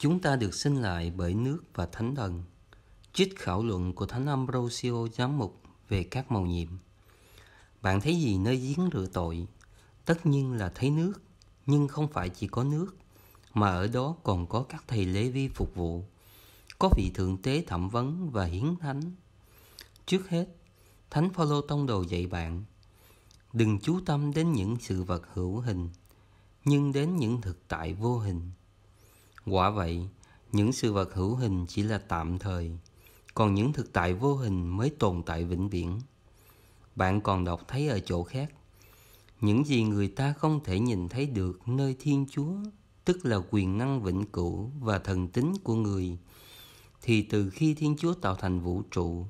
Chúng ta được sinh lại bởi nước và thánh thần. Trích khảo luận của Thánh Ambrosio giám mục về các màu nhiệm. Bạn thấy gì nơi giếng rửa tội? Tất nhiên là thấy nước, nhưng không phải chỉ có nước, mà ở đó còn có các thầy lễ vi phục vụ, có vị thượng tế thẩm vấn và hiến thánh. Trước hết, Thánh Phaolô tông đồ dạy bạn, đừng chú tâm đến những sự vật hữu hình, nhưng đến những thực tại vô hình. Quả vậy, những sự vật hữu hình chỉ là tạm thời, còn những thực tại vô hình mới tồn tại vĩnh viễn. Bạn còn đọc thấy ở chỗ khác, những gì người ta không thể nhìn thấy được nơi Thiên Chúa, tức là quyền năng vĩnh cửu và thần tính của người, thì từ khi Thiên Chúa tạo thành vũ trụ,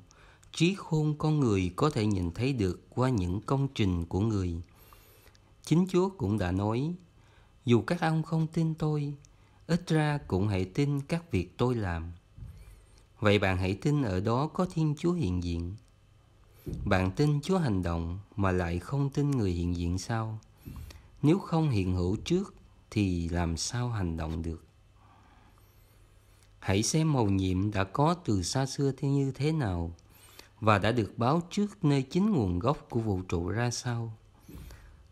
trí khôn con người có thể nhìn thấy được qua những công trình của người. Chính Chúa cũng đã nói, dù các ông không tin tôi, ít ra cũng hãy tin các việc tôi làm. Vậy bạn hãy tin ở đó có Thiên Chúa hiện diện. Bạn tin Chúa hành động mà lại không tin người hiện diện sao? Nếu không hiện hữu trước thì làm sao hành động được? Hãy xem mầu nhiệm đã có từ xa xưa thế như thế nào và đã được báo trước nơi chính nguồn gốc của vũ trụ ra sao.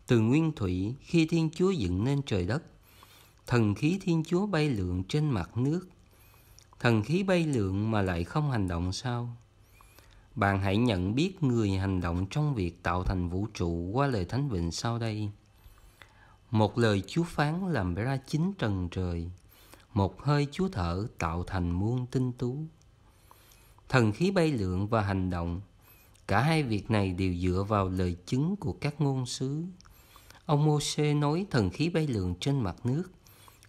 Từ nguyên thủy khi Thiên Chúa dựng nên trời đất thần khí Thiên Chúa bay lượn trên mặt nước. Thần khí bay lượn mà lại không hành động sao? Bạn hãy nhận biết người hành động trong việc tạo thành vũ trụ qua lời Thánh Vịnh sau đây. Một lời Chúa phán làm ra chín trần trời, một hơi Chúa thở tạo thành muôn tinh tú. Thần khí bay lượn và hành động, cả hai việc này đều dựa vào lời chứng của các ngôn sứ. Ông Môsê nói thần khí bay lượn trên mặt nước,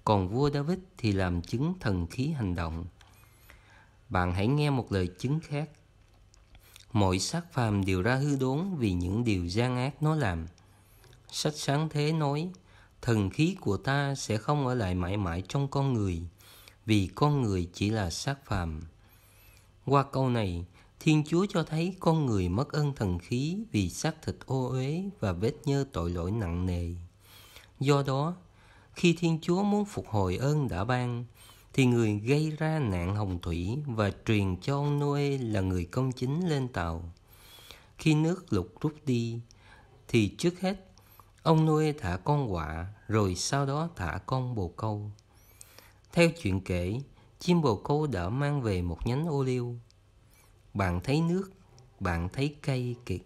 còn vua David thì làm chứng thần khí hành động. Bạn hãy nghe một lời chứng khác. Mọi xác phàm đều ra hư đốn vì những điều gian ác nó làm. Sách sáng thế nói, thần khí của ta sẽ không ở lại mãi mãi trong con người, vì con người chỉ là xác phàm. Qua câu này, Thiên Chúa cho thấy con người mất ơn thần khí vì xác thịt ô uế và vết nhơ tội lỗi nặng nề. Do đó, khi Thiên Chúa muốn phục hồi ơn đã ban, thì người gây ra nạn hồng thủy và truyền cho ông Noe là người công chính lên tàu. Khi nước lục rút đi, thì trước hết ông Noe thả con quạ rồi sau đó thả con bồ câu. Theo chuyện kể, chim bồ câu đã mang về một nhánh ô liu. Bạn thấy nước, bạn thấy cây kiệt,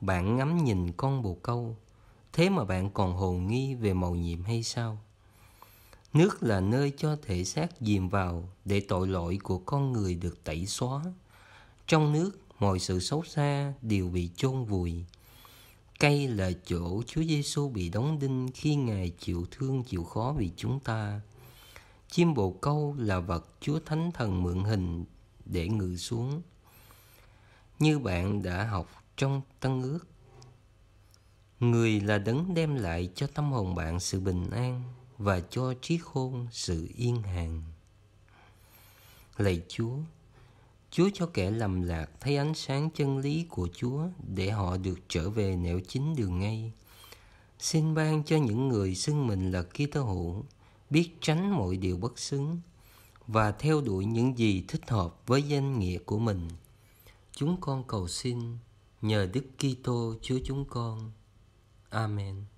bạn ngắm nhìn con bồ câu, Thế mà bạn còn hồ nghi về màu nhiệm hay sao? Nước là nơi cho thể xác dìm vào để tội lỗi của con người được tẩy xóa. Trong nước, mọi sự xấu xa đều bị chôn vùi. Cây là chỗ Chúa Giêsu bị đóng đinh khi Ngài chịu thương chịu khó vì chúng ta. Chim bồ câu là vật Chúa Thánh Thần mượn hình để ngự xuống. Như bạn đã học trong Tân Ước, người là đấng đem lại cho tâm hồn bạn sự bình an và cho trí khôn sự yên hàng lạy chúa chúa cho kẻ lầm lạc thấy ánh sáng chân lý của chúa để họ được trở về nẻo chính đường ngay xin ban cho những người xưng mình là Kitô hữu biết tránh mọi điều bất xứng và theo đuổi những gì thích hợp với danh nghĩa của mình. Chúng con cầu xin nhờ Đức Kitô Chúa chúng con. Amen.